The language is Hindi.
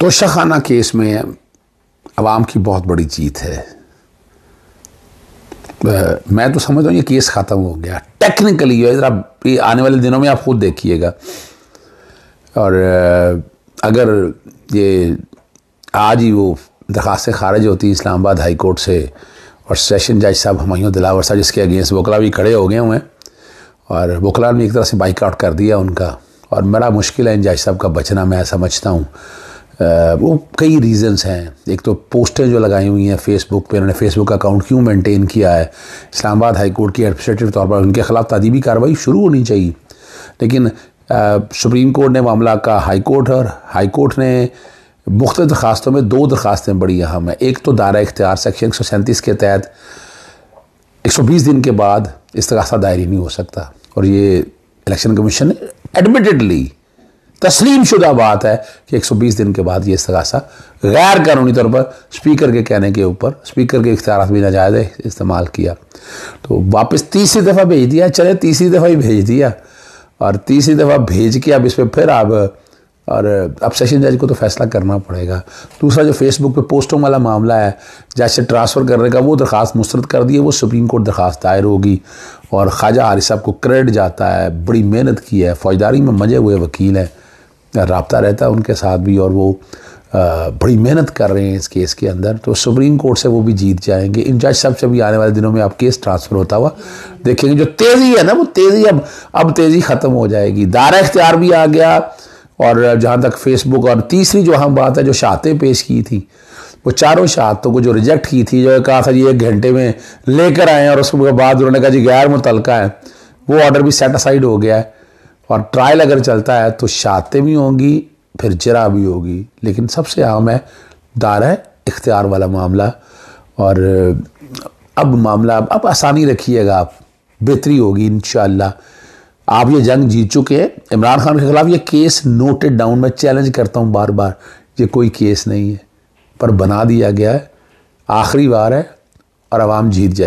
तोशाखाना केस में आवाम की बहुत बड़ी जीत है मैं तो समझ रहा हूँ ये केस ख़त्म हो गया टेक्निकली जो आने वाले दिनों में आप खुद देखिएगा और अगर ये आज ही वो दरखास्तें खारिज होती हैं इस्लामाबाद हाई कोर्ट से और सेशन जज साहब हमायूं दिलावर साहब जिसके अगेंस्ट वकला भी खड़े हो गए हुए हैं और वकला ने एक तरह से बाइकआउट कर दिया उनका और बड़ा मुश्किल है इन जज साहब का बचना मैं समझता हूँ वो कई रीज़न्स हैं एक तो पोस्टें जो लगाई हुई हैं फेसबुक पे उन्होंने फेसबुक का अकाउंट क्यों मेंटेन किया है इस्लामाबाद हाई कोर्ट की एडमिनिस्ट्रेटिव तौर पर उनके खिलाफ तदीबी कार्रवाई शुरू होनी चाहिए लेकिन सुप्रीम कोर्ट ने मामला का हाई कोर्ट और हाई कोर्ट ने मुख्त दरखास्तों में दो दरखास्तें बड़ी अहम हैं एक तो दायरा इख्तियार सेक्शन एक सौ सैंतीस के तहत एक सौ बीस दिन के बाद इस तरह दायरी नहीं हो सकता और ये इलेक्शन कमीशन ने एडमिटेडली तस्लीम शुदा बात है कि 120 दिन के बाद ये सगासा गैर कानूनी तौर पर स्पीकर के कहने के ऊपर स्पीकर के इख्तियार भी नाजायज इस्तेमाल किया तो वापस तीसरी दफ़ा भेज दिया चले तीसरी दफ़ा ही भेज दिया और तीसरी दफ़ा भेज के अब इस पर फिर आप और अब सेशन जज को तो फैसला करना पड़ेगा दूसरा जो फेसबुक पे पोस्टों वाला मामला है जज से ट्रांसफ़र करने का वो दरख्वास्त मुस्रद कर दी है वो सुप्रीम कोर्ट दरख्वास्त दायर होगी और ख्वाजा आरिस साहब को क्रेडिट जाता है बड़ी मेहनत की है फौजदारी में मजे हुए वकील हैं रबता रहता है उनके साथ भी और वो बड़ी मेहनत कर रहे हैं इस केस के अंदर तो सुप्रीम कोर्ट से वो भी जीत जाएंगे इन जज साहब से भी आने वाले दिनों में आप केस ट्रांसफ़र होता हुआ देखेंगे जो तेज़ी है ना वो तेज़ी अब अब तेज़ी ख़त्म हो जाएगी दायरा इख्तियार भी आ गया और जहाँ तक फेसबुक और तीसरी जो हम बात है जो शातें पेश की थी वो चारों शहादतों को जो रिजेक्ट की थी जो कहा था जी एक घंटे में लेकर आए और उसके बाद उन्होंने कहा जी गैर मुतलका है वो ऑर्डर भी सेट हो गया है और ट्रायल अगर चलता है तो शातें भी होंगी फिर जरा भी होगी लेकिन सबसे अहम है दार है इख्तियार वाला मामला और अब मामला अब आसानी रखिएगा आप बेहतरी होगी इन आप ये जंग जीत चुके हैं इमरान खान के खिलाफ ये केस नोटेड डाउन मैं चैलेंज करता हूँ बार बार ये कोई केस नहीं है पर बना दिया गया है आखिरी बार है और आवाम जीत जाए